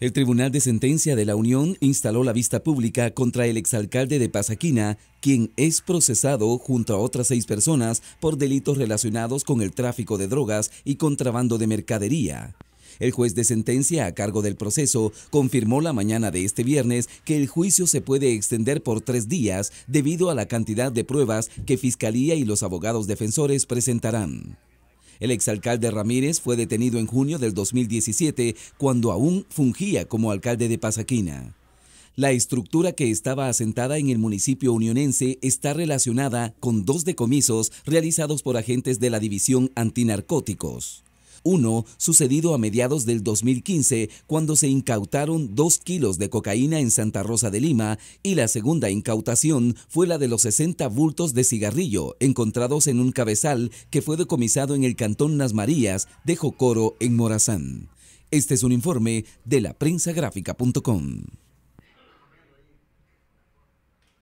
El Tribunal de Sentencia de la Unión instaló la vista pública contra el exalcalde de Pasaquina, quien es procesado junto a otras seis personas por delitos relacionados con el tráfico de drogas y contrabando de mercadería. El juez de sentencia a cargo del proceso confirmó la mañana de este viernes que el juicio se puede extender por tres días debido a la cantidad de pruebas que Fiscalía y los abogados defensores presentarán. El exalcalde Ramírez fue detenido en junio del 2017 cuando aún fungía como alcalde de Pasaquina. La estructura que estaba asentada en el municipio unionense está relacionada con dos decomisos realizados por agentes de la División Antinarcóticos uno sucedido a mediados del 2015 cuando se incautaron dos kilos de cocaína en Santa Rosa de Lima y la segunda incautación fue la de los 60 bultos de cigarrillo encontrados en un cabezal que fue decomisado en el Cantón Las Marías de Jocoro en Morazán. Este es un informe de la